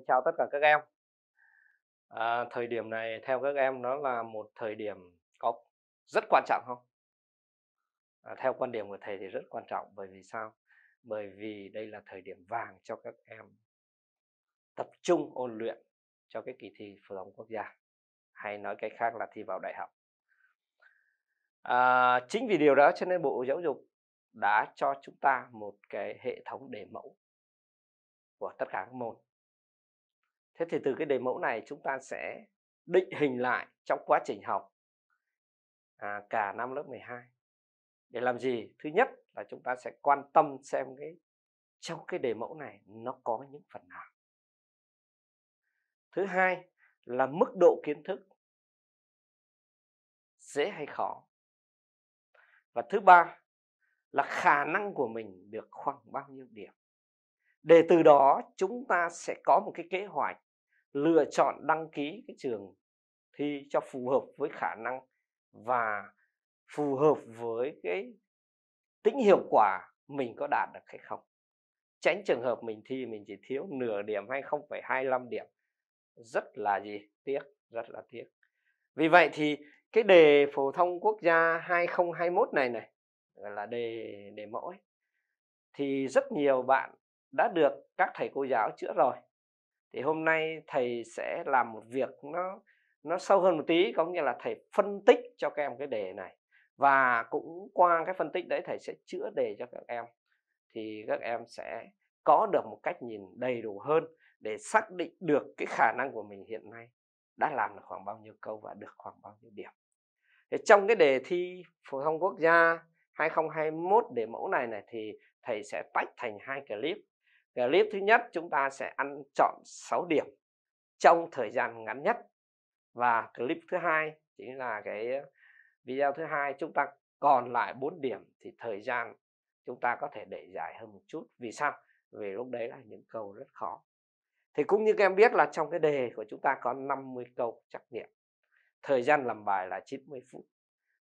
Xin chào tất cả các em à, Thời điểm này theo các em nó là một thời điểm có rất quan trọng không? À, theo quan điểm của thầy thì rất quan trọng bởi vì sao? Bởi vì đây là thời điểm vàng cho các em tập trung ôn luyện cho cái kỳ thi phổ thông quốc gia hay nói cách khác là thi vào đại học à, chính vì điều đó cho nên bộ giáo dục đã cho chúng ta một cái hệ thống đề mẫu của tất cả các môn Thế thì từ cái đề mẫu này chúng ta sẽ định hình lại trong quá trình học à, cả năm lớp 12. Để làm gì? Thứ nhất là chúng ta sẽ quan tâm xem cái trong cái đề mẫu này nó có những phần nào. Thứ hai là mức độ kiến thức dễ hay khó. Và thứ ba là khả năng của mình được khoảng bao nhiêu điểm. Để từ đó chúng ta sẽ có một cái kế hoạch lựa chọn đăng ký cái trường thi cho phù hợp với khả năng và phù hợp với cái tính hiệu quả mình có đạt được hay không tránh trường hợp mình thi mình chỉ thiếu nửa điểm hay 0,25 điểm rất là gì tiếc rất là tiếc vì vậy thì cái đề phổ thông quốc gia 2021 này này gọi là đề đề mẫu ấy, thì rất nhiều bạn đã được các thầy cô giáo chữa rồi thì hôm nay thầy sẽ làm một việc nó nó sâu hơn một tí có nghĩa là thầy phân tích cho các em cái đề này và cũng qua cái phân tích đấy thầy sẽ chữa đề cho các em thì các em sẽ có được một cách nhìn đầy đủ hơn để xác định được cái khả năng của mình hiện nay đã làm được khoảng bao nhiêu câu và được khoảng bao nhiêu điểm thì trong cái đề thi phổ thông quốc gia 2021 đề mẫu này này thì thầy sẽ tách thành hai clip clip thứ nhất chúng ta sẽ ăn chọn 6 điểm trong thời gian ngắn nhất và clip thứ hai chính là cái video thứ hai chúng ta còn lại 4 điểm thì thời gian chúng ta có thể để dài hơn một chút vì sao vì lúc đấy là những câu rất khó thì cũng như các em biết là trong cái đề của chúng ta có 50 câu trắc nghiệm thời gian làm bài là 90 phút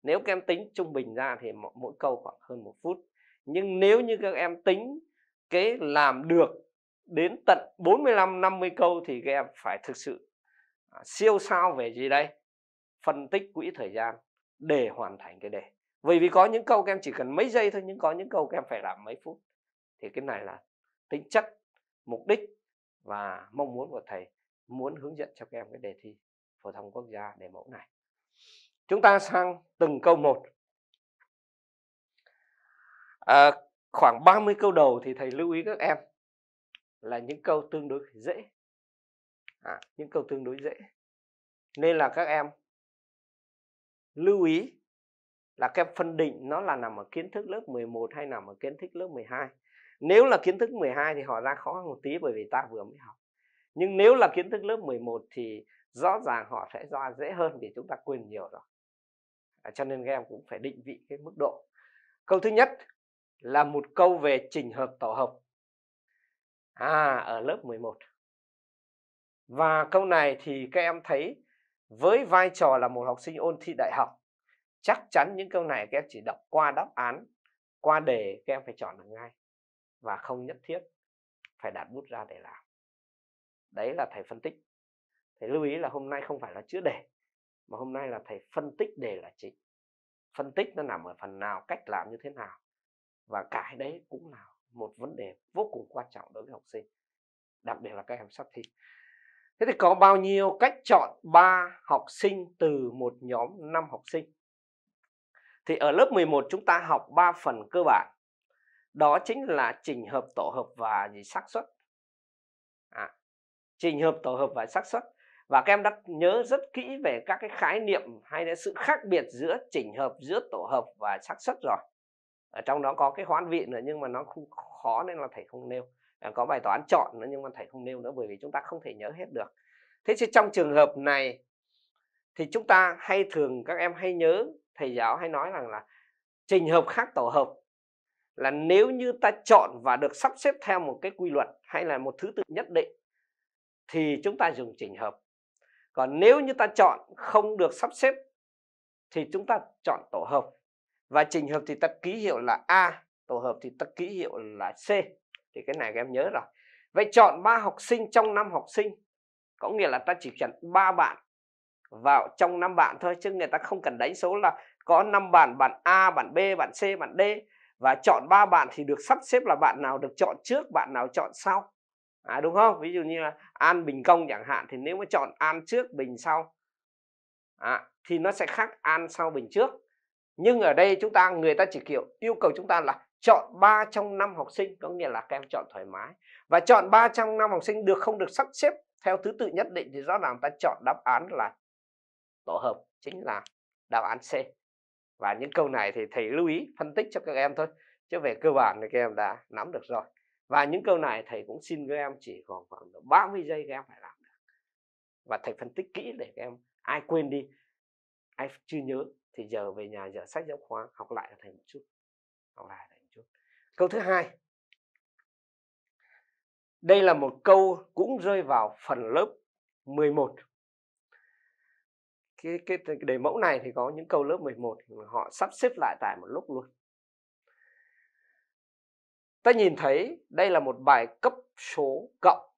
nếu các em tính trung bình ra thì mỗi câu khoảng hơn một phút nhưng nếu như các em tính cái làm được đến tận 45 50 câu thì các em phải thực sự à, siêu sao về gì đây phân tích quỹ thời gian để hoàn thành cái đề bởi vì có những câu các em chỉ cần mấy giây thôi nhưng có những câu các em phải làm mấy phút thì cái này là tính chất mục đích và mong muốn của thầy muốn hướng dẫn cho các em cái đề thi phổ thông quốc gia đề mẫu này chúng ta sang từng câu một à, khoảng 30 câu đầu thì thầy lưu ý các em là những câu tương đối dễ à, những câu tương đối dễ nên là các em lưu ý là các em phân định nó là nằm ở kiến thức lớp 11 hay nằm ở kiến thức lớp 12 nếu là kiến thức 12 thì họ ra khó hơn một tí bởi vì ta vừa mới học nhưng nếu là kiến thức lớp 11 thì rõ ràng họ sẽ ra dễ hơn vì chúng ta quên nhiều rồi à, cho nên các em cũng phải định vị cái mức độ câu thứ nhất là một câu về trình hợp tổ hợp à ở lớp 11 và câu này thì các em thấy với vai trò là một học sinh ôn thi đại học chắc chắn những câu này các em chỉ đọc qua đáp án qua đề các em phải chọn được ngay và không nhất thiết phải đặt bút ra để làm đấy là thầy phân tích thầy lưu ý là hôm nay không phải là chữa đề mà hôm nay là thầy phân tích đề là chính phân tích nó nằm ở phần nào cách làm như thế nào và cái đấy cũng là một vấn đề vô cùng quan trọng đối với học sinh đặc biệt là các em sắp thi thế thì có bao nhiêu cách chọn 3 học sinh từ một nhóm 5 học sinh thì ở lớp 11 chúng ta học 3 phần cơ bản đó chính là trình hợp tổ hợp và gì xác suất à, trình hợp tổ hợp và xác suất và các em đã nhớ rất kỹ về các cái khái niệm hay là sự khác biệt giữa trình hợp giữa tổ hợp và xác suất rồi ở trong đó có cái hoán vị nữa nhưng mà nó không khó nên là thầy không nêu à, có bài toán chọn nữa nhưng mà thầy không nêu nữa bởi vì chúng ta không thể nhớ hết được thế thì trong trường hợp này thì chúng ta hay thường các em hay nhớ thầy giáo hay nói rằng là trình hợp khác tổ hợp là nếu như ta chọn và được sắp xếp theo một cái quy luật hay là một thứ tự nhất định thì chúng ta dùng trình hợp còn nếu như ta chọn không được sắp xếp thì chúng ta chọn tổ hợp và trình hợp thì ta ký hiệu là A tổ hợp thì ta ký hiệu là C thì cái này các em nhớ rồi vậy chọn ba học sinh trong năm học sinh có nghĩa là ta chỉ cần ba bạn vào trong năm bạn thôi chứ người ta không cần đánh số là có năm bạn bạn A bạn B bạn C bạn D và chọn ba bạn thì được sắp xếp là bạn nào được chọn trước bạn nào chọn sau à, đúng không ví dụ như là An Bình Công chẳng hạn thì nếu mà chọn An trước Bình sau à, thì nó sẽ khác An sau Bình trước nhưng ở đây chúng ta người ta chỉ kiểu yêu cầu chúng ta là chọn 3 trong 5 học sinh có nghĩa là các em chọn thoải mái và chọn 3 trong 5 học sinh được không được sắp xếp theo thứ tự nhất định thì rõ ràng ta chọn đáp án là tổ hợp chính là đáp án C và những câu này thì thầy lưu ý phân tích cho các em thôi chứ về cơ bản thì các em đã nắm được rồi và những câu này thầy cũng xin các em chỉ còn khoảng 30 giây các em phải làm được và thầy phân tích kỹ để các em ai quên đi ai chưa nhớ thì giờ về nhà dở sách giáo khoa học lại thành một chút học lại thành một chút câu thứ hai đây là một câu cũng rơi vào phần lớp 11 cái, cái, cái đề mẫu này thì có những câu lớp 11 họ sắp xếp lại tại một lúc luôn ta nhìn thấy đây là một bài cấp số cộng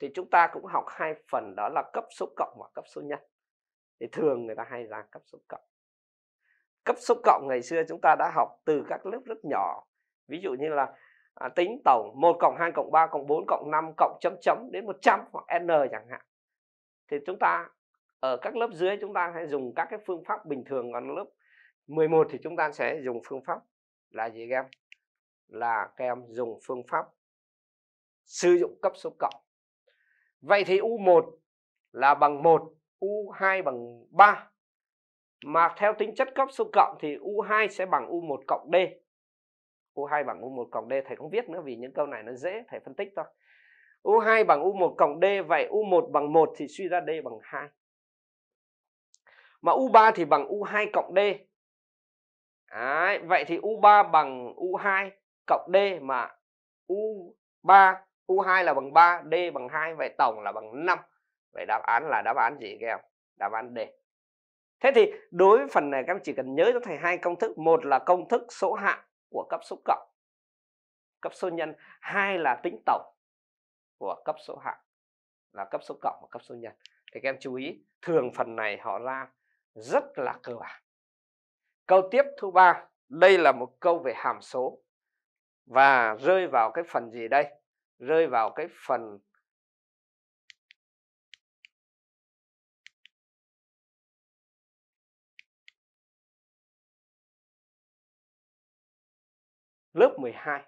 thì chúng ta cũng học hai phần đó là cấp số cộng và cấp số nhân thì thường người ta hay ra cấp số cộng cấp số cộng ngày xưa chúng ta đã học từ các lớp rất nhỏ ví dụ như là à, tính tổng 1 cộng 2 cộng 3 cộng 4 cộng 5 cộng chấm chấm đến 100 hoặc n chẳng hạn thì chúng ta ở các lớp dưới chúng ta sẽ dùng các cái phương pháp bình thường còn lớp 11 thì chúng ta sẽ dùng phương pháp là gì các em là các em dùng phương pháp sử dụng cấp số cộng vậy thì u1 là bằng 1 u2 bằng 3 mà theo tính chất cấp số cộng thì U2 sẽ bằng U1 cộng D. U2 bằng U1 cộng D thầy không viết nữa vì những câu này nó dễ thầy phân tích thôi. U2 bằng U1 cộng D vậy U1 bằng 1 thì suy ra D bằng 2. Mà U3 thì bằng U2 cộng D. Đấy, vậy thì U3 bằng U2 cộng D mà U3 U2 là bằng 3, D bằng 2 vậy tổng là bằng 5. Vậy đáp án là đáp án gì các em? Đáp án D thế thì đối với phần này các em chỉ cần nhớ cho thầy hai công thức một là công thức số hạng của cấp số cộng cấp số nhân hai là tính tổng của cấp số hạng là cấp số cộng và cấp số nhân thì các em chú ý thường phần này họ ra rất là cơ bản câu tiếp thứ ba đây là một câu về hàm số và rơi vào cái phần gì đây rơi vào cái phần lớp 12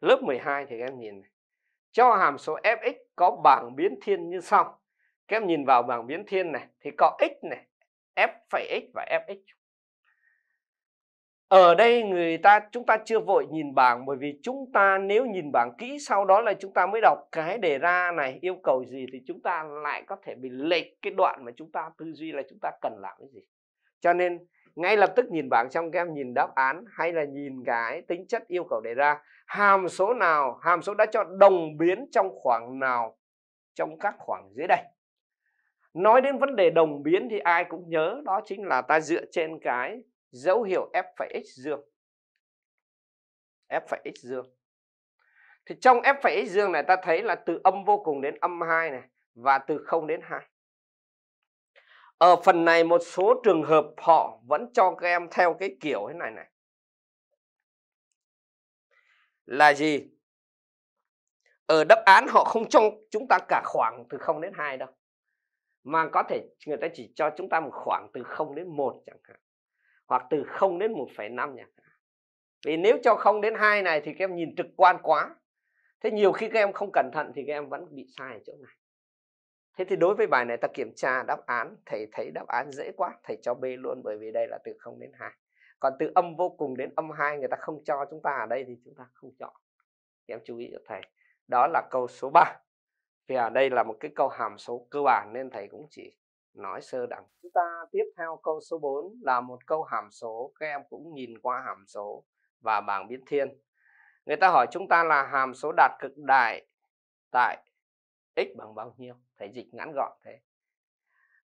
lớp 12 thì các em nhìn này. cho hàm số fx có bảng biến thiên như sau các em nhìn vào bảng biến thiên này thì có x này f phẩy x và fx ở đây người ta chúng ta chưa vội nhìn bảng bởi vì chúng ta nếu nhìn bảng kỹ sau đó là chúng ta mới đọc cái đề ra này yêu cầu gì thì chúng ta lại có thể bị lệch cái đoạn mà chúng ta tư duy là chúng ta cần làm cái gì cho nên ngay lập tức nhìn bảng xong các em nhìn đáp án hay là nhìn cái tính chất yêu cầu đề ra hàm số nào hàm số đã cho đồng biến trong khoảng nào trong các khoảng dưới đây nói đến vấn đề đồng biến thì ai cũng nhớ đó chính là ta dựa trên cái dấu hiệu f x dương f x dương thì trong f x dương này ta thấy là từ âm vô cùng đến âm 2 này và từ 0 đến 2 ở ờ, phần này một số trường hợp họ vẫn cho các em theo cái kiểu thế này này là gì ở ờ, đáp án họ không cho chúng ta cả khoảng từ 0 đến 2 đâu mà có thể người ta chỉ cho chúng ta một khoảng từ 0 đến 1 chẳng hạn hoặc từ 0 đến 1,5 chẳng hạn vì nếu cho 0 đến 2 này thì các em nhìn trực quan quá thế nhiều khi các em không cẩn thận thì các em vẫn bị sai ở chỗ này Thế thì đối với bài này ta kiểm tra đáp án, thầy thấy đáp án dễ quá, thầy cho B luôn bởi vì đây là từ 0 đến 2. Còn từ âm vô cùng đến âm 2 người ta không cho chúng ta ở đây thì chúng ta không chọn. Thì em chú ý cho thầy. Đó là câu số 3. Vì ở đây là một cái câu hàm số cơ bản nên thầy cũng chỉ nói sơ đẳng. Chúng ta tiếp theo câu số 4 là một câu hàm số. Các em cũng nhìn qua hàm số và bảng biến thiên. Người ta hỏi chúng ta là hàm số đạt cực đại tại x bằng bao nhiêu thể dịch ngắn gọn thế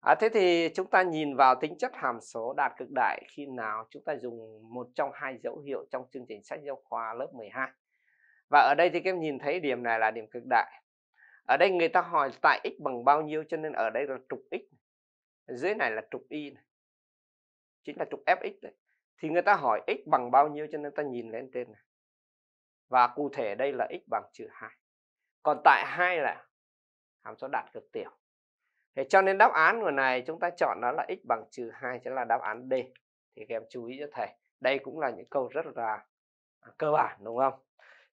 à, thế thì chúng ta nhìn vào tính chất hàm số đạt cực đại khi nào chúng ta dùng một trong hai dấu hiệu trong chương trình sách giáo khoa lớp 12 và ở đây thì các em nhìn thấy điểm này là điểm cực đại ở đây người ta hỏi tại x bằng bao nhiêu cho nên ở đây là trục x dưới này là trục y này. chính là trục fx đấy thì người ta hỏi x bằng bao nhiêu cho nên ta nhìn lên trên này và cụ thể đây là x bằng trừ 2 còn tại hai là hàm số đạt cực tiểu thế cho nên đáp án của này chúng ta chọn nó là x bằng trừ 2 chính là đáp án D thì các em chú ý cho thầy đây cũng là những câu rất là cơ bản đúng không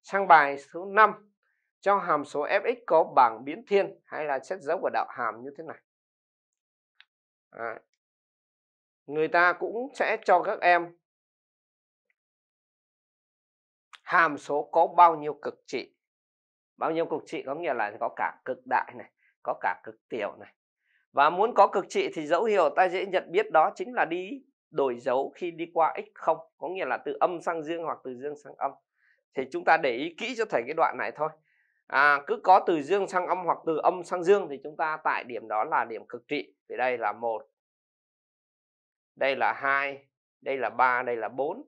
sang bài số 5 cho hàm số fx có bảng biến thiên hay là xét dấu của đạo hàm như thế này à, người ta cũng sẽ cho các em hàm số có bao nhiêu cực trị bao nhiêu cực trị có nghĩa là có cả cực đại này có cả cực tiểu này và muốn có cực trị thì dấu hiệu ta dễ nhận biết đó chính là đi đổi dấu khi đi qua x0 có nghĩa là từ âm sang dương hoặc từ dương sang âm thì chúng ta để ý kỹ cho thầy cái đoạn này thôi à, cứ có từ dương sang âm hoặc từ âm sang dương thì chúng ta tại điểm đó là điểm cực trị thì đây là một đây là hai đây là ba đây là bốn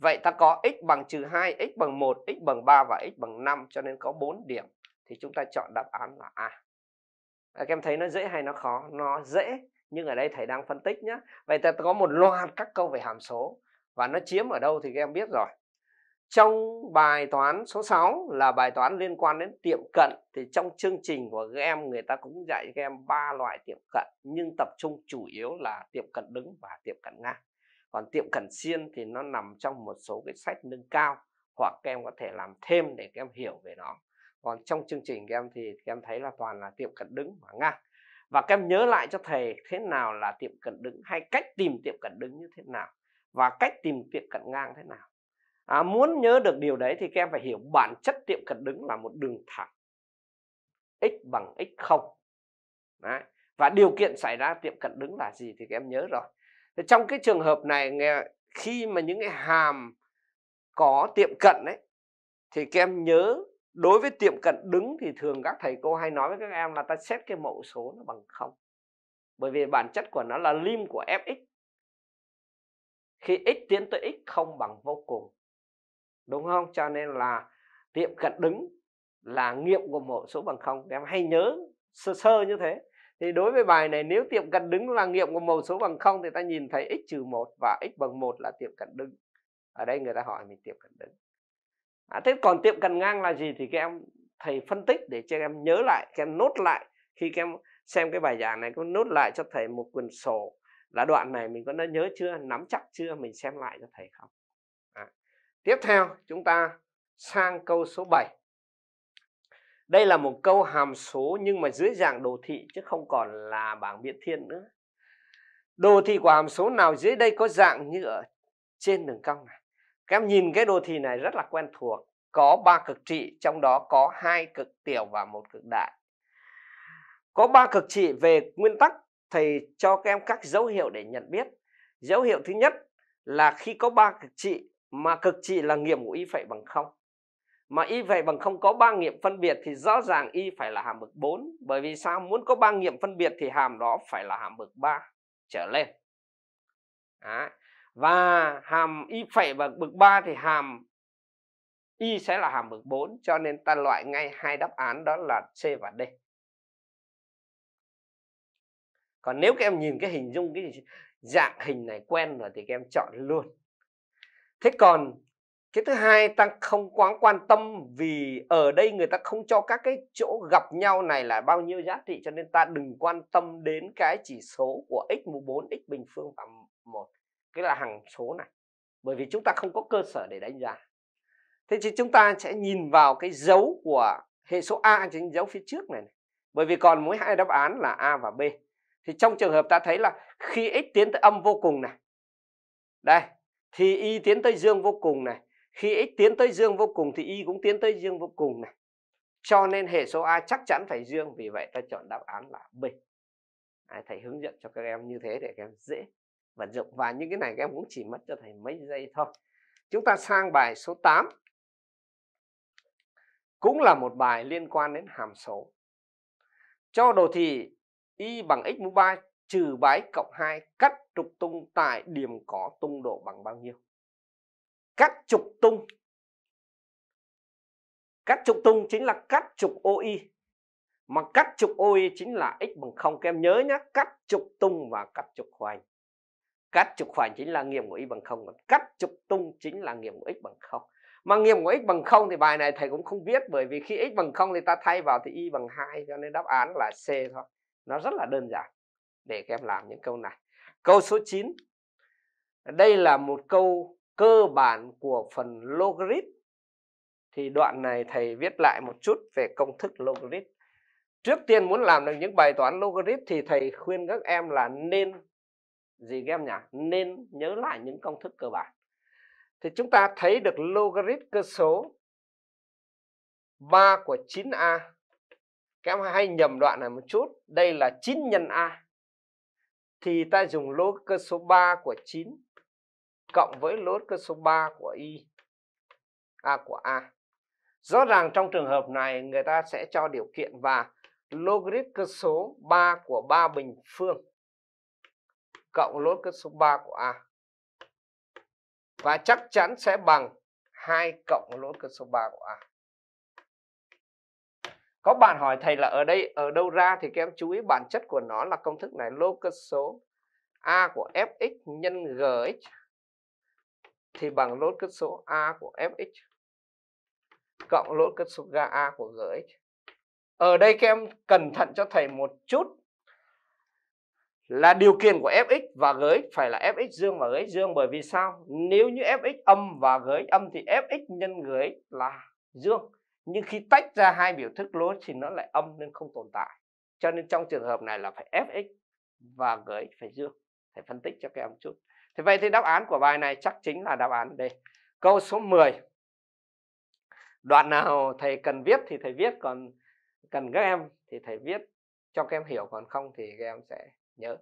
Vậy ta có x bằng trừ 2, x bằng 1, x bằng 3 và x bằng 5 cho nên có 4 điểm. Thì chúng ta chọn đáp án là A. À, các em thấy nó dễ hay nó khó? Nó dễ nhưng ở đây thầy đang phân tích nhé. Vậy ta có một loạt các câu về hàm số và nó chiếm ở đâu thì các em biết rồi. Trong bài toán số 6 là bài toán liên quan đến tiệm cận thì trong chương trình của các em người ta cũng dạy các em ba loại tiệm cận nhưng tập trung chủ yếu là tiệm cận đứng và tiệm cận ngang còn tiệm cẩn xiên thì nó nằm trong một số cái sách nâng cao hoặc các em có thể làm thêm để các em hiểu về nó còn trong chương trình các em thì các em thấy là toàn là tiệm cận đứng và ngang và các em nhớ lại cho thầy thế nào là tiệm cận đứng hay cách tìm tiệm cận đứng như thế nào và cách tìm tiệm cận ngang thế nào à, muốn nhớ được điều đấy thì các em phải hiểu bản chất tiệm cận đứng là một đường thẳng x bằng x không và điều kiện xảy ra tiệm cận đứng là gì thì các em nhớ rồi trong cái trường hợp này khi mà những cái hàm có tiệm cận đấy thì các em nhớ đối với tiệm cận đứng thì thường các thầy cô hay nói với các em là ta xét cái mẫu số nó bằng không bởi vì bản chất của nó là lim của fx khi x tiến tới x không bằng vô cùng đúng không cho nên là tiệm cận đứng là nghiệm của mẫu số bằng không các em hay nhớ sơ sơ như thế thì đối với bài này nếu tiệm cận đứng là nghiệm của một số bằng không thì ta nhìn thấy x trừ một và x bằng một là tiệm cận đứng ở đây người ta hỏi mình tiệm cận đứng à, thế còn tiệm cận ngang là gì thì các em thầy phân tích để cho em nhớ lại các em nốt lại khi các em xem cái bài giảng này có nốt lại cho thầy một quyển sổ là đoạn này mình có nhớ chưa nắm chắc chưa mình xem lại cho thầy không à. tiếp theo chúng ta sang câu số 7 đây là một câu hàm số nhưng mà dưới dạng đồ thị chứ không còn là bảng biến thiên nữa đồ thị của hàm số nào dưới đây có dạng như ở trên đường cong này các em nhìn cái đồ thị này rất là quen thuộc có ba cực trị trong đó có hai cực tiểu và một cực đại có ba cực trị về nguyên tắc thầy cho các em các dấu hiệu để nhận biết dấu hiệu thứ nhất là khi có ba cực trị mà cực trị là nghiệm của y phẩy bằng không mà y vậy bằng không có ba nghiệm phân biệt thì rõ ràng y phải là hàm bậc 4 bởi vì sao muốn có ba nghiệm phân biệt thì hàm đó phải là hàm bậc 3 trở lên Đấy. và hàm y phải bậc bậc 3 thì hàm y sẽ là hàm bậc 4 cho nên ta loại ngay hai đáp án đó là C và D còn nếu các em nhìn cái hình dung cái dạng hình này quen rồi thì các em chọn luôn thế còn cái thứ hai ta không quá quan tâm vì ở đây người ta không cho các cái chỗ gặp nhau này là bao nhiêu giá trị cho nên ta đừng quan tâm đến cái chỉ số của x mũ 4 x bình phương và một cái là hằng số này bởi vì chúng ta không có cơ sở để đánh giá thế thì chúng ta sẽ nhìn vào cái dấu của hệ số a chính dấu phía trước này, này bởi vì còn mỗi hai đáp án là a và b thì trong trường hợp ta thấy là khi x tiến tới âm vô cùng này đây thì y tiến tới dương vô cùng này khi x tiến tới dương vô cùng thì y cũng tiến tới dương vô cùng này cho nên hệ số a chắc chắn phải dương vì vậy ta chọn đáp án là b thầy hướng dẫn cho các em như thế để các em dễ vận dụng và những cái này các em cũng chỉ mất cho thầy mấy giây thôi chúng ta sang bài số 8 cũng là một bài liên quan đến hàm số cho đồ thị y bằng x mũ 3 trừ bái cộng 2 cắt trục tung tại điểm có tung độ bằng bao nhiêu Cắt trục tung. Cắt trục tung chính là cắt trục OI. Mà cắt trục OI chính là x bằng 0. Các em nhớ nhé, cắt trục tung và cắt trục hoành. Cắt trục hoành chính là nghiệm của y bằng 0. cắt trục tung chính là nghiệm của x bằng 0. Mà nghiệm của x bằng 0 thì bài này thầy cũng không viết bởi vì khi x bằng 0 thì ta thay vào thì y bằng 2 cho nên đáp án là C thôi. Nó rất là đơn giản để các em làm những câu này. Câu số 9. Đây là một câu cơ bản của phần logarit thì đoạn này thầy viết lại một chút về công thức logarit trước tiên muốn làm được những bài toán logarit thì thầy khuyên các em là nên gì các em nhỉ nên nhớ lại những công thức cơ bản thì chúng ta thấy được logarit cơ số 3 của 9a các em hay nhầm đoạn này một chút đây là 9 nhân a thì ta dùng log cơ số 3 của 9 cộng với lỗ cơ số 3 của y a à, của a. Rõ ràng trong trường hợp này người ta sẽ cho điều kiện và logarit cơ số 3 của 3 bình phương cộng lỗ cơ số 3 của a. Và chắc chắn sẽ bằng 2 cộng lỗ cơ số 3 của a. Có bạn hỏi thầy là ở đây ở đâu ra thì các em chú ý bản chất của nó là công thức này lô cơ số a của fx nhân gx thì bằng lốt cất số A của Fx cộng lốt cất số ga A của Gx. Ở đây các em cẩn thận cho thầy một chút là điều kiện của Fx và Gx phải là Fx dương và Gx dương bởi vì sao? Nếu như Fx âm và Gx âm thì Fx nhân Gx là dương. Nhưng khi tách ra hai biểu thức lốt thì nó lại âm nên không tồn tại. Cho nên trong trường hợp này là phải Fx và Gx phải dương. phải phân tích cho các em chút. Thì vậy thì đáp án của bài này chắc chính là đáp án D. Câu số 10. Đoạn nào thầy cần viết thì thầy viết, còn cần các em thì thầy viết cho các em hiểu, còn không thì các em sẽ nhớ.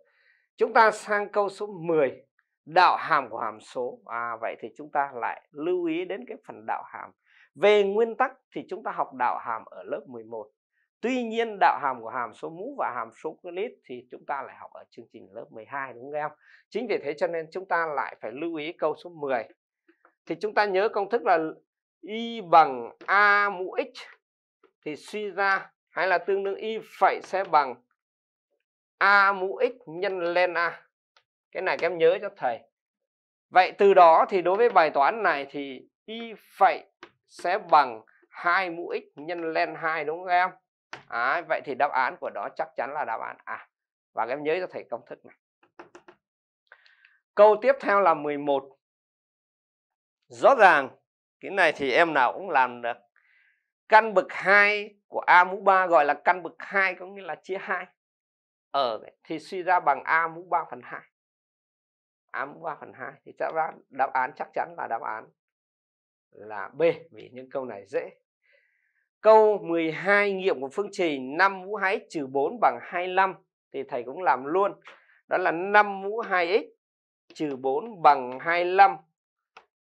Chúng ta sang câu số 10, đạo hàm của hàm số. À vậy thì chúng ta lại lưu ý đến cái phần đạo hàm. Về nguyên tắc thì chúng ta học đạo hàm ở lớp 11 Tuy nhiên đạo hàm của hàm số mũ và hàm số clit thì chúng ta lại học ở chương trình lớp 12 đúng không em? Chính vì thế cho nên chúng ta lại phải lưu ý câu số 10. Thì chúng ta nhớ công thức là y bằng a mũ x thì suy ra hay là tương đương y phẩy sẽ bằng a mũ x nhân len a. Cái này các em nhớ cho thầy. Vậy từ đó thì đối với bài toán này thì y phẩy sẽ bằng 2 mũ x nhân len 2 đúng không em? à, vậy thì đáp án của nó chắc chắn là đáp án A và em nhớ cho thầy công thức này câu tiếp theo là 11 rõ ràng cái này thì em nào cũng làm được căn bậc 2 của A mũ 3 gọi là căn bậc 2 có nghĩa là chia 2 ở ờ, thì suy ra bằng A mũ 3 phần 2 A mũ 3 phần 2 thì chắc ra đáp án chắc chắn là đáp án là B vì những câu này dễ Câu 12 nghiệm của phương trình 5 mũ 2x trừ 4 bằng 25 thì thầy cũng làm luôn. Đó là 5 mũ 2x trừ 4 bằng 25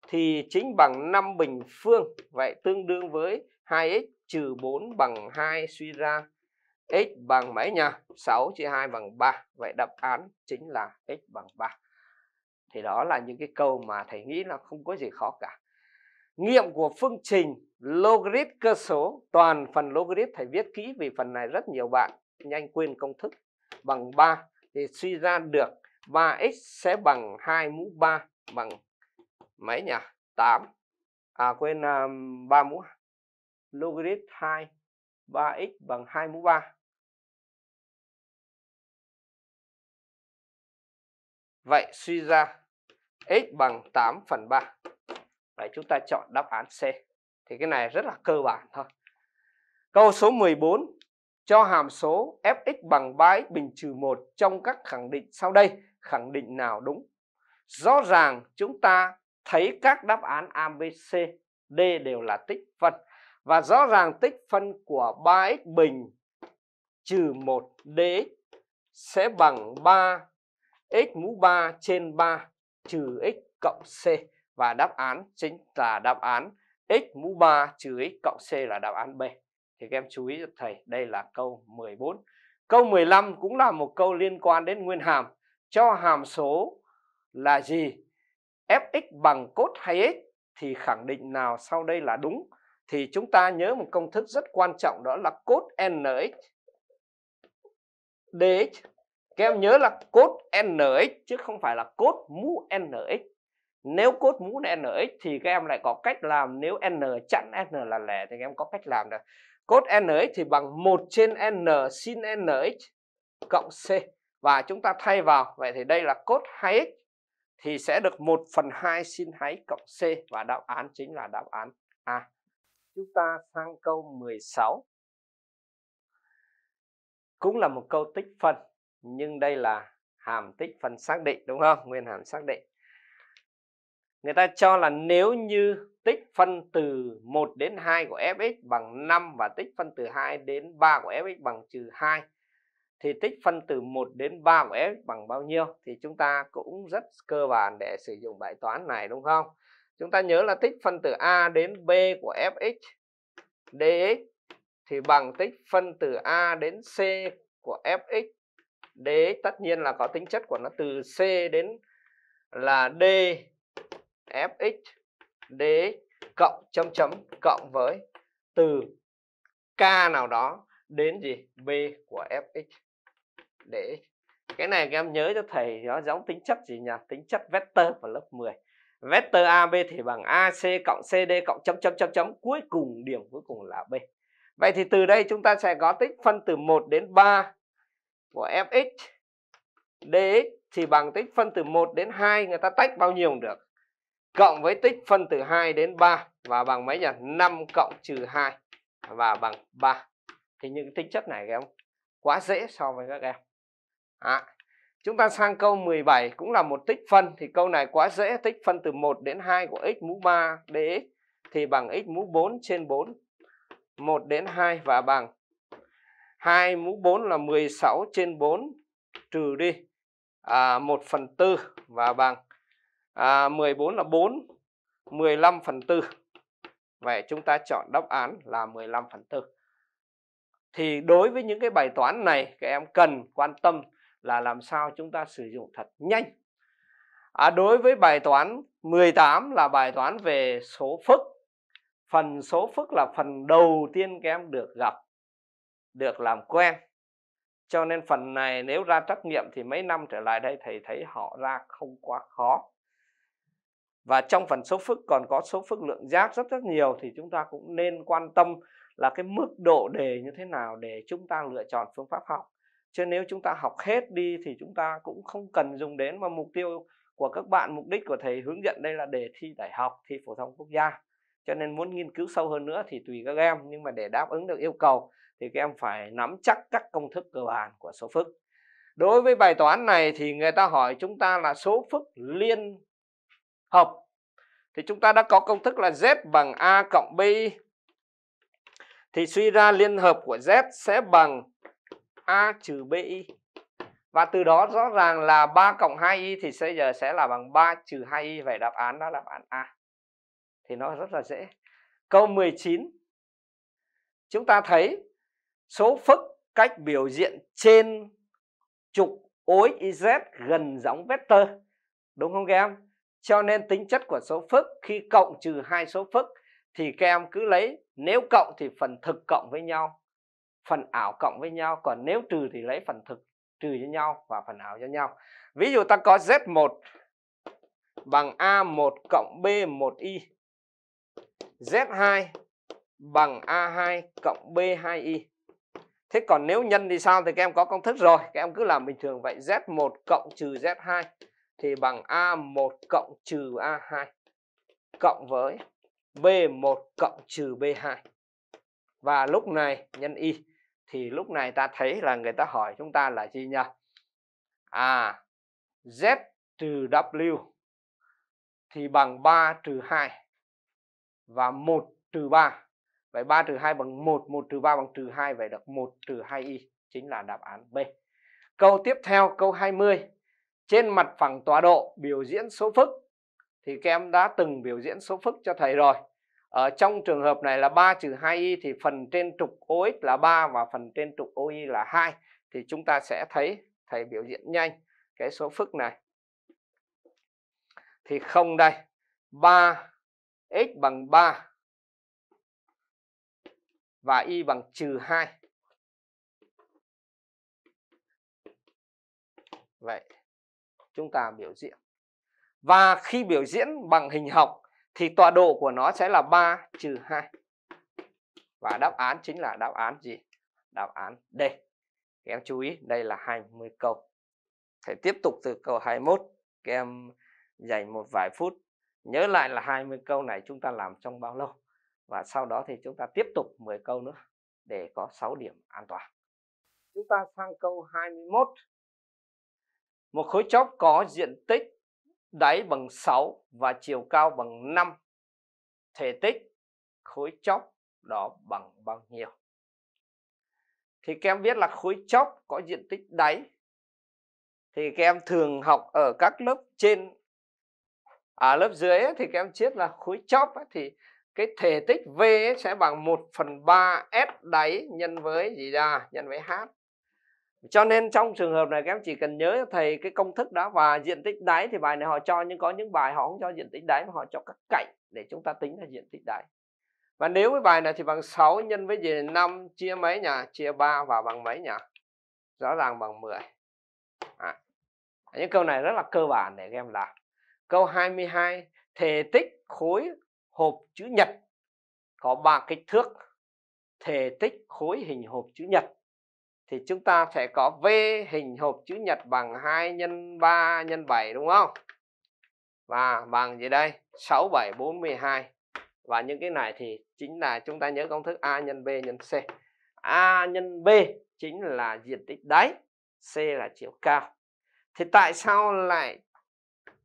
thì chính bằng 5 bình phương. Vậy tương đương với 2x trừ 4 bằng 2 suy ra x bằng mấy nhỉ? 6 chia 2 bằng 3. Vậy đáp án chính là x bằng 3. Thì đó là những cái câu mà thầy nghĩ là không có gì khó cả nghiệm của phương trình logarit cơ số toàn phần logarit thầy viết kỹ vì phần này rất nhiều bạn nhanh quên công thức bằng 3 thì suy ra được 3x sẽ bằng 2 mũ 3 bằng mấy nhỉ 8 à quên um, à, 3 mũ logarit 2 3x bằng 2 mũ 3 vậy suy ra x bằng 8 phần 3 Đấy, chúng ta chọn đáp án C. Thì cái này rất là cơ bản thôi. Câu số 14 cho hàm số fx bằng 3 x bình trừ 1 trong các khẳng định sau đây, khẳng định nào đúng? Rõ ràng chúng ta thấy các đáp án A, B, C, D đều là tích phân. Và rõ ràng tích phân của 3x bình trừ 1 dx sẽ bằng 3 x mũ 3 trên 3 trừ x cộng c và đáp án chính là đáp án x mũ 3 trừ x cộng c là đáp án B. Thì các em chú ý cho thầy, đây là câu 14. Câu 15 cũng là một câu liên quan đến nguyên hàm. Cho hàm số là gì? fx bằng cos 2x thì khẳng định nào sau đây là đúng? Thì chúng ta nhớ một công thức rất quan trọng đó là cos nx dx. Các em nhớ là cos nx chứ không phải là cos mũ nx nếu cốt mũ là nx thì các em lại có cách làm nếu n chặn n là lẻ thì các em có cách làm được cốt nx thì bằng 1 trên n sin nx cộng c và chúng ta thay vào vậy thì đây là cốt 2x thì sẽ được 1 phần 2 sin 2x cộng c và đáp án chính là đáp án A chúng ta sang câu 16 cũng là một câu tích phân nhưng đây là hàm tích phân xác định đúng không nguyên hàm xác định người ta cho là nếu như tích phân từ 1 đến 2 của fx bằng 5 và tích phân từ 2 đến 3 của fx bằng trừ 2 thì tích phân từ 1 đến 3 của fx bằng bao nhiêu thì chúng ta cũng rất cơ bản để sử dụng bài toán này đúng không? Chúng ta nhớ là tích phân từ a đến b của fx dx thì bằng tích phân từ a đến c của fx dx tất nhiên là có tính chất của nó từ c đến là d fx dx cộng chấm chấm cộng với từ k nào đó đến gì b của fx để cái này các em nhớ cho thầy nó giống tính chất gì nhỉ tính chất vector vào lớp 10 vector ab thì bằng ac cộng cd cộng chấm chấm chấm chấm cuối cùng điểm cuối cùng là b vậy thì từ đây chúng ta sẽ có tích phân từ 1 đến 3 của fx dx thì bằng tích phân từ 1 đến 2 người ta tách bao nhiêu được cộng với tích phân từ 2 đến 3 và bằng mấy nhỉ? 5 cộng trừ 2 và bằng 3. Thì những tính chất này các em quá dễ so với các em. À, chúng ta sang câu 17 cũng là một tích phân thì câu này quá dễ, tích phân từ 1 đến 2 của x mũ 3 dx thì bằng x mũ 4 trên 4. 1 đến 2 và bằng 2 mũ 4 là 16 trên 4 trừ đi à, 1 phần 4 và bằng à, 14 là 4 15 phần 4 Vậy chúng ta chọn đáp án là 15 phần 4 Thì đối với những cái bài toán này các em cần quan tâm là làm sao chúng ta sử dụng thật nhanh à, Đối với bài toán 18 là bài toán về số phức Phần số phức là phần đầu tiên các em được gặp Được làm quen Cho nên phần này nếu ra trắc nghiệm thì mấy năm trở lại đây thầy thấy họ ra không quá khó và trong phần số phức còn có số phức lượng giác rất rất nhiều thì chúng ta cũng nên quan tâm là cái mức độ đề như thế nào để chúng ta lựa chọn phương pháp học chứ nếu chúng ta học hết đi thì chúng ta cũng không cần dùng đến mà mục tiêu của các bạn mục đích của thầy hướng dẫn đây là đề thi đại học thi phổ thông quốc gia cho nên muốn nghiên cứu sâu hơn nữa thì tùy các em nhưng mà để đáp ứng được yêu cầu thì các em phải nắm chắc các công thức cơ bản của số phức đối với bài toán này thì người ta hỏi chúng ta là số phức liên hợp thì chúng ta đã có công thức là z bằng a cộng bi thì suy ra liên hợp của z sẽ bằng a trừ bi và từ đó rõ ràng là 3 cộng 2y thì bây giờ sẽ là bằng 3 trừ 2y vậy đáp án đó là đáp án a thì nó rất là dễ câu 19 chúng ta thấy số phức cách biểu diện trên trục ối gần giống vector đúng không các em cho nên tính chất của số phức khi cộng trừ hai số phức thì các em cứ lấy nếu cộng thì phần thực cộng với nhau, phần ảo cộng với nhau, còn nếu trừ thì lấy phần thực trừ với nhau và phần ảo cho nhau. Ví dụ ta có Z1 bằng A1 cộng B1Y, Z2 bằng A2 cộng B2Y. Thế còn nếu nhân thì sao thì các em có công thức rồi, các em cứ làm bình thường vậy Z1 cộng trừ Z2 thì bằng A1 cộng trừ A2 cộng với B1 cộng trừ B2. Và lúc này nhân y thì lúc này ta thấy là người ta hỏi chúng ta là gì nhỉ? À Z trừ W thì bằng 3 trừ 2 và 1 trừ 3. Vậy 3 trừ 2 bằng 1, 1 trừ 3 bằng trừ 2 vậy được 1 trừ 2y chính là đáp án B. Câu tiếp theo câu 20 trên mặt phẳng tọa độ biểu diễn số phức thì các em đã từng biểu diễn số phức cho thầy rồi ở trong trường hợp này là 3 trừ 2y thì phần trên trục OX là 3 và phần trên trục OY là 2 thì chúng ta sẽ thấy thầy biểu diễn nhanh cái số phức này thì không đây 3 x bằng 3 và y bằng trừ 2 vậy chúng ta biểu diễn và khi biểu diễn bằng hình học thì tọa độ của nó sẽ là 3 trừ 2 và đáp án chính là đáp án gì đáp án D các em chú ý đây là 20 câu thầy tiếp tục từ câu 21 các em dành một vài phút nhớ lại là 20 câu này chúng ta làm trong bao lâu và sau đó thì chúng ta tiếp tục 10 câu nữa để có 6 điểm an toàn chúng ta sang câu 21 một khối chóp có diện tích đáy bằng 6 và chiều cao bằng 5. Thể tích khối chóp đó bằng bao nhiêu? Thì các em biết là khối chóp có diện tích đáy thì các em thường học ở các lớp trên ở à, lớp dưới thì các em chết là khối chóp thì cái thể tích V sẽ bằng 1 phần 3 S đáy nhân với gì ra nhân với H cho nên trong trường hợp này các em chỉ cần nhớ thầy cái công thức đó và diện tích đáy thì bài này họ cho nhưng có những bài họ không cho diện tích đáy mà họ cho các cạnh để chúng ta tính ra diện tích đáy và nếu với bài này thì bằng 6 nhân với gì 5 chia mấy nhỉ chia 3 và bằng mấy nhỉ rõ ràng bằng 10 à. những câu này rất là cơ bản để các em làm câu 22 thể tích khối hộp chữ nhật có ba kích thước thể tích khối hình hộp chữ nhật thì chúng ta sẽ có V hình hộp chữ nhật bằng 2 nhân 3 nhân 7 đúng không? Và bằng gì đây? 6 7 4 12. Và những cái này thì chính là chúng ta nhớ công thức A nhân B nhân C. A nhân B chính là diện tích đáy, C là chiều cao. Thì tại sao lại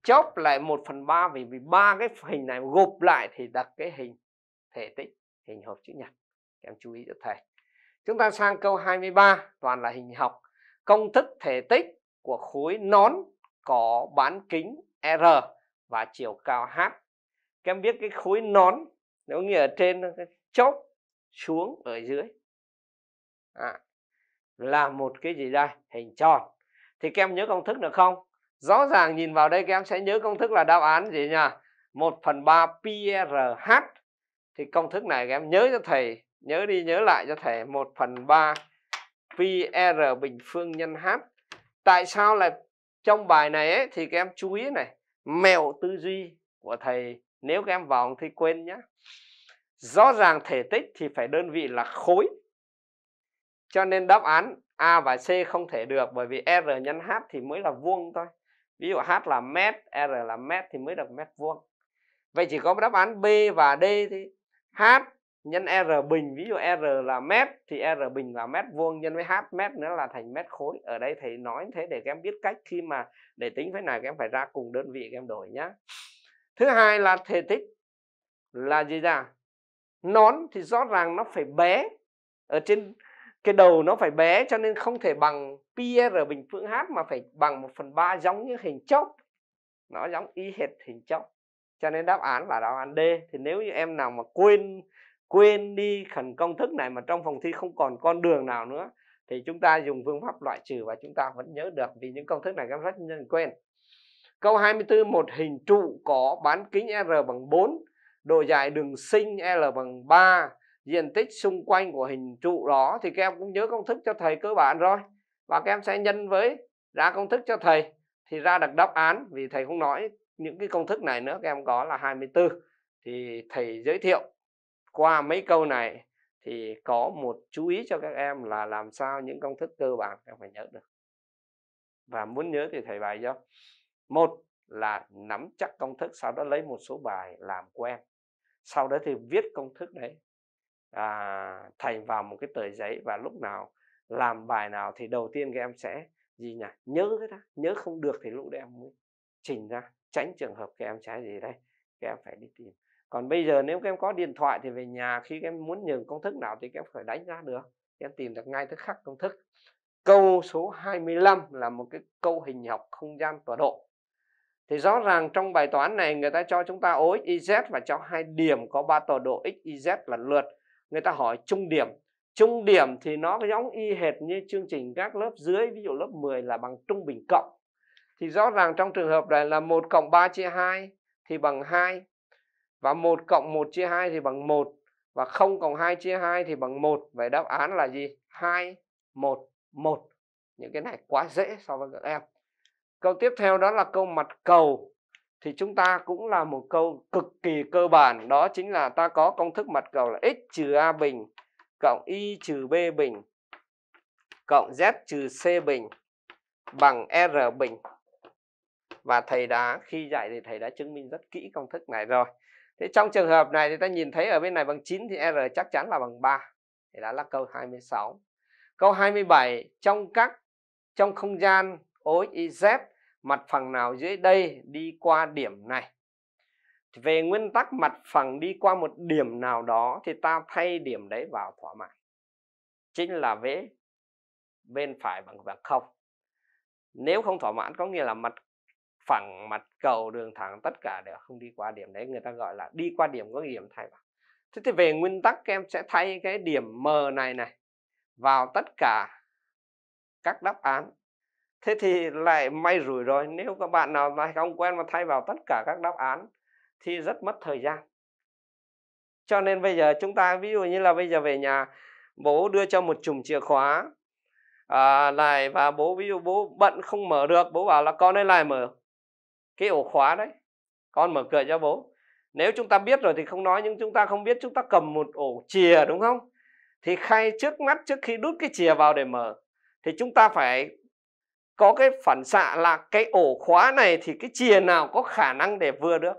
chốc lại 1 phần 3 vì vì ba cái hình này gộp lại thì đặt cái hình thể tích hình hộp chữ nhật. Em chú ý cho thầy. Chúng ta sang câu 23 toàn là hình học. Công thức thể tích của khối nón có bán kính R và chiều cao H. Các em biết cái khối nón nếu như ở trên chốc xuống ở dưới. À, là một cái gì đây? Hình tròn. Thì các em nhớ công thức được không? Rõ ràng nhìn vào đây các em sẽ nhớ công thức là đáp án gì nhỉ? 1 phần 3 PRH. Thì công thức này các em nhớ cho thầy nhớ đi nhớ lại cho thầy 1 phần 3 r bình phương nhân H tại sao là trong bài này ấy, thì các em chú ý này mẹo tư duy của thầy nếu các em vào thì quên nhé rõ ràng thể tích thì phải đơn vị là khối cho nên đáp án A và C không thể được bởi vì R nhân H thì mới là vuông thôi ví dụ H là mét R là mét thì mới được mét vuông vậy chỉ có đáp án B và D thì H nhân r bình ví dụ r là mét thì r bình là mét vuông nhân với h mét nữa là thành mét khối ở đây thầy nói thế để các em biết cách khi mà để tính thế nào các em phải ra cùng đơn vị các em đổi nhá thứ hai là thể tích là gì ra nón thì rõ ràng nó phải bé ở trên cái đầu nó phải bé cho nên không thể bằng PR bình phương H mà phải bằng 1 phần 3 giống như hình chốc nó giống y hệt hình chốc cho nên đáp án là đáp án D thì nếu như em nào mà quên quên đi khẩn công thức này mà trong phòng thi không còn con đường nào nữa thì chúng ta dùng phương pháp loại trừ và chúng ta vẫn nhớ được vì những công thức này các rất nhân quen câu 24 một hình trụ có bán kính R bằng 4 độ dài đường sinh L bằng 3 diện tích xung quanh của hình trụ đó thì các em cũng nhớ công thức cho thầy cơ bản rồi và các em sẽ nhân với ra công thức cho thầy thì ra được đáp án vì thầy không nói những cái công thức này nữa các em có là 24 thì thầy giới thiệu qua mấy câu này thì có một chú ý cho các em là làm sao những công thức cơ bản các em phải nhớ được và muốn nhớ thì thầy bài cho một là nắm chắc công thức sau đó lấy một số bài làm quen sau đó thì viết công thức đấy à, thành vào một cái tờ giấy và lúc nào làm bài nào thì đầu tiên các em sẽ gì nhỉ nhớ cái đó nhớ không được thì lúc đấy em mới ra tránh trường hợp các em trái gì đây các em phải đi tìm còn bây giờ nếu các em có điện thoại thì về nhà khi các em muốn nhường công thức nào thì các em phải đánh ra được các em tìm được ngay thức khắc công thức câu số 25 là một cái câu hình học không gian tọa độ thì rõ ràng trong bài toán này người ta cho chúng ta OX, YZ và cho hai điểm có ba tọa độ X, YZ là lượt. Người ta hỏi trung điểm. Trung điểm thì nó giống y hệt như chương trình các lớp dưới, ví dụ lớp 10 là bằng trung bình cộng. Thì rõ ràng trong trường hợp này là 1 cộng 3 chia 2 thì bằng 2, và 1 cộng 1 chia 2 thì bằng 1 và 0 cộng 2 chia 2 thì bằng 1 vậy đáp án là gì 2 1 1 những cái này quá dễ so với các em câu tiếp theo đó là câu mặt cầu thì chúng ta cũng là một câu cực kỳ cơ bản đó chính là ta có công thức mặt cầu là x trừ a bình cộng y trừ b bình cộng z trừ c bình bằng r bình và thầy đã khi dạy thì thầy đã chứng minh rất kỹ công thức này rồi Thế trong trường hợp này thì ta nhìn thấy ở bên này bằng 9 thì R chắc chắn là bằng 3. Thì đã là câu 26. Câu 27 trong các trong không gian OXYZ mặt phẳng nào dưới đây đi qua điểm này. Về nguyên tắc mặt phẳng đi qua một điểm nào đó thì ta thay điểm đấy vào thỏa mãn. Chính là vế bên phải bằng bằng không. Nếu không thỏa mãn có nghĩa là mặt phẳng mặt cầu đường thẳng tất cả đều không đi qua điểm đấy người ta gọi là đi qua điểm có điểm thay vào thế thì về nguyên tắc em sẽ thay cái điểm m này này vào tất cả các đáp án thế thì lại may rủi rồi nếu các bạn nào mà không quen mà thay vào tất cả các đáp án thì rất mất thời gian cho nên bây giờ chúng ta ví dụ như là bây giờ về nhà bố đưa cho một chùm chìa khóa à, lại và bố ví dụ bố bận không mở được bố bảo là con ấy lại mở cái ổ khóa đấy con mở cửa cho bố nếu chúng ta biết rồi thì không nói nhưng chúng ta không biết chúng ta cầm một ổ chìa đúng không thì khay trước mắt trước khi đút cái chìa vào để mở thì chúng ta phải có cái phản xạ là cái ổ khóa này thì cái chìa nào có khả năng để vừa được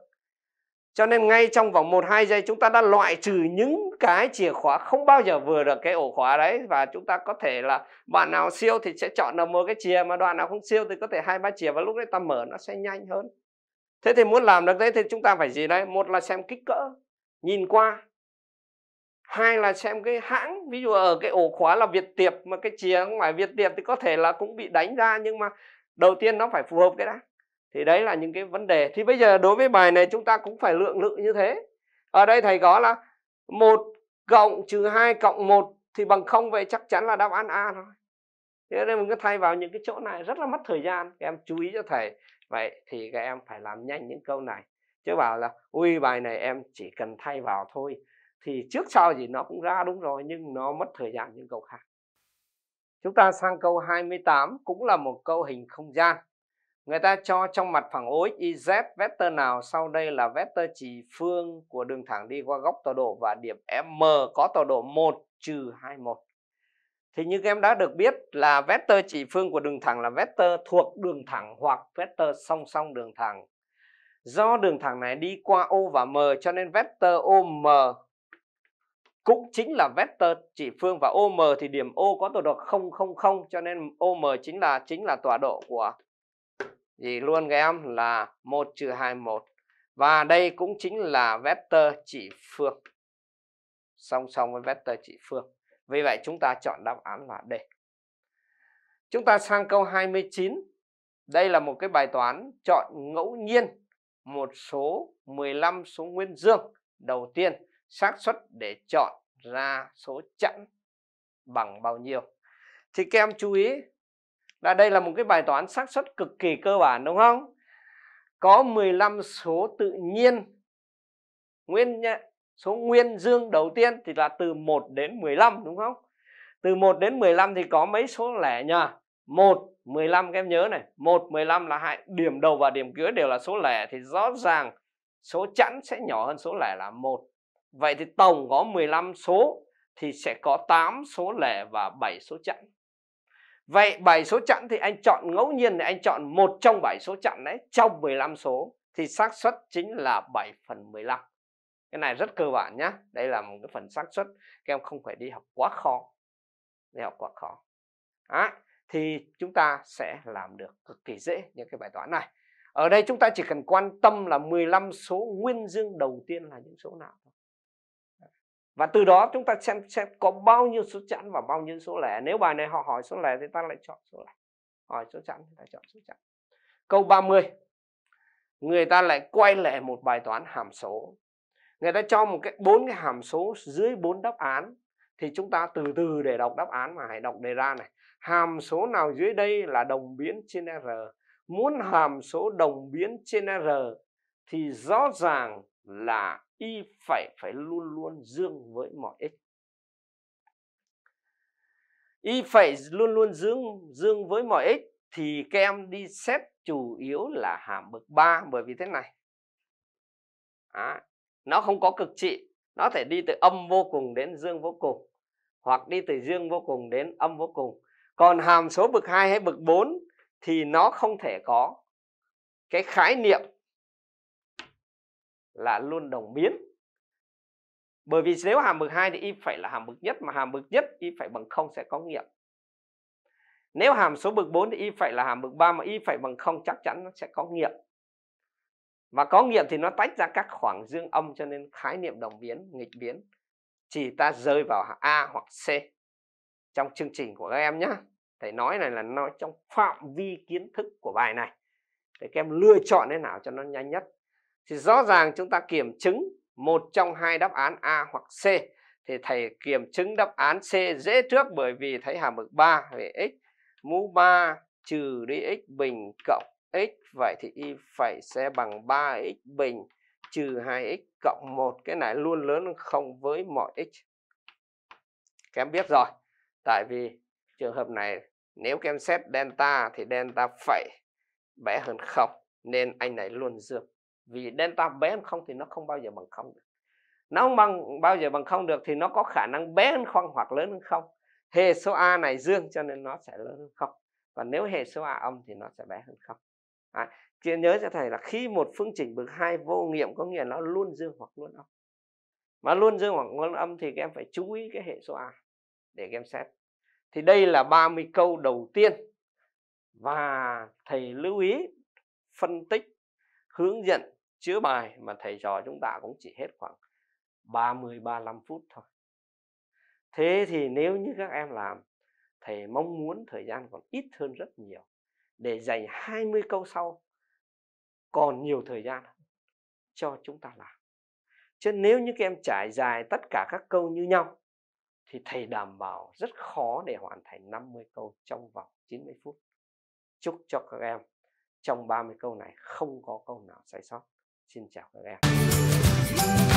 cho nên ngay trong vòng 1 2 giây chúng ta đã loại trừ những cái chìa khóa không bao giờ vừa được cái ổ khóa đấy và chúng ta có thể là bạn nào siêu thì sẽ chọn được một cái chìa mà đoạn nào không siêu thì có thể hai ba chìa và lúc đấy ta mở nó sẽ nhanh hơn. Thế thì muốn làm được đấy thì chúng ta phải gì đấy? Một là xem kích cỡ, nhìn qua. Hai là xem cái hãng, ví dụ ở cái ổ khóa là Việt Tiệp mà cái chìa không phải Việt Tiệp thì có thể là cũng bị đánh ra nhưng mà đầu tiên nó phải phù hợp cái đã thì đấy là những cái vấn đề thì bây giờ đối với bài này chúng ta cũng phải lượng lự như thế ở đây thầy có là một cộng trừ hai cộng một thì bằng không vậy chắc chắn là đáp án a thôi thế nên mình cứ thay vào những cái chỗ này rất là mất thời gian các em chú ý cho thầy vậy thì các em phải làm nhanh những câu này chứ bảo là ui bài này em chỉ cần thay vào thôi thì trước sau gì nó cũng ra đúng rồi nhưng nó mất thời gian những câu khác chúng ta sang câu 28 cũng là một câu hình không gian Người ta cho trong mặt phẳng OX YZ vector nào sau đây là vector chỉ phương của đường thẳng đi qua góc tọa độ và điểm M có tọa độ 1 trừ 21. Thì như các em đã được biết là vector chỉ phương của đường thẳng là vector thuộc đường thẳng hoặc vector song song đường thẳng. Do đường thẳng này đi qua O và M cho nên vector OM cũng chính là vector chỉ phương và OM thì điểm O có tọa độ 000 cho nên OM chính là chính là tọa độ của gì luôn các em là 1 trừ 21 và đây cũng chính là vectơ chỉ phương song song với vectơ chỉ phương vì vậy chúng ta chọn đáp án là D chúng ta sang câu 29 đây là một cái bài toán chọn ngẫu nhiên một số 15 số nguyên dương đầu tiên xác suất để chọn ra số chẵn bằng bao nhiêu thì các em chú ý là đây là một cái bài toán xác suất cực kỳ cơ bản đúng không? Có 15 số tự nhiên nguyên số nguyên dương đầu tiên thì là từ 1 đến 15 đúng không? Từ 1 đến 15 thì có mấy số lẻ nhỉ? 1, 15 các em nhớ này, 1 15 là hai điểm đầu và điểm cuối đều là số lẻ thì rõ ràng số chẵn sẽ nhỏ hơn số lẻ là 1. Vậy thì tổng có 15 số thì sẽ có 8 số lẻ và 7 số chẵn. Vậy bảy số chẵn thì anh chọn ngẫu nhiên thì anh chọn một trong bảy số chẵn đấy trong 15 số thì xác suất chính là 7 phần 15. Cái này rất cơ bản nhá. Đây là một cái phần xác suất các em không phải đi học quá khó. Đi học quá khó. Đấy, thì chúng ta sẽ làm được cực kỳ dễ những cái bài toán này. Ở đây chúng ta chỉ cần quan tâm là 15 số nguyên dương đầu tiên là những số nào thôi và từ đó chúng ta xem xem có bao nhiêu số chẵn và bao nhiêu số lẻ nếu bài này họ hỏi số lẻ thì ta lại chọn số lẻ hỏi số chẵn thì ta chọn số chẵn câu 30 người ta lại quay lại một bài toán hàm số người ta cho một cái bốn cái hàm số dưới bốn đáp án thì chúng ta từ từ để đọc đáp án mà hãy đọc đề ra này hàm số nào dưới đây là đồng biến trên r muốn hàm số đồng biến trên r thì rõ ràng là y phải phải luôn luôn dương với mọi x, y phải luôn luôn dương dương với mọi x thì các em đi xét chủ yếu là hàm bậc 3 bởi vì thế này à, nó không có cực trị nó thể đi từ âm vô cùng đến dương vô cùng hoặc đi từ dương vô cùng đến âm vô cùng còn hàm số bậc 2 hay bậc 4 thì nó không thể có cái khái niệm là luôn đồng biến bởi vì nếu hàm bậc 2 thì y phải là hàm bậc nhất mà hàm bậc nhất y phải bằng không sẽ có nghiệm nếu hàm số bậc 4 thì y phải là hàm bậc 3 mà y phải bằng không chắc chắn nó sẽ có nghiệm và có nghiệm thì nó tách ra các khoảng dương âm cho nên khái niệm đồng biến nghịch biến chỉ ta rơi vào A hoặc C trong chương trình của các em nhé thầy nói này là nói trong phạm vi kiến thức của bài này để các em lựa chọn thế nào cho nó nhanh nhất thì rõ ràng chúng ta kiểm chứng một trong hai đáp án A hoặc C thì thầy kiểm chứng đáp án C dễ trước bởi vì thấy hàm bậc 3 về x mũ 3 trừ đi x bình cộng x vậy thì y phải sẽ bằng 3x bình trừ 2x cộng 1 cái này luôn lớn không với mọi x kém biết rồi tại vì trường hợp này nếu kem xét delta thì delta phải bé hơn không nên anh này luôn dương vì delta bé hơn không thì nó không bao giờ bằng không được nó không bằng bao giờ bằng không được thì nó có khả năng bé hơn không hoặc lớn hơn không hệ số a này dương cho nên nó sẽ lớn hơn không và nếu hệ số a âm thì nó sẽ bé hơn không à, chị nhớ cho thầy là khi một phương trình bậc hai vô nghiệm có nghĩa nó luôn dương hoặc luôn âm mà luôn dương hoặc luôn âm thì các em phải chú ý cái hệ số a để các em xét thì đây là 30 câu đầu tiên và thầy lưu ý phân tích hướng dẫn chữa bài mà thầy trò chúng ta cũng chỉ hết khoảng 30 35 phút thôi. Thế thì nếu như các em làm thầy mong muốn thời gian còn ít hơn rất nhiều để dành 20 câu sau còn nhiều thời gian cho chúng ta làm. Chứ nếu như các em trải dài tất cả các câu như nhau thì thầy đảm bảo rất khó để hoàn thành 50 câu trong vòng 90 phút. Chúc cho các em trong 30 câu này không có câu nào sai sót xin chào các em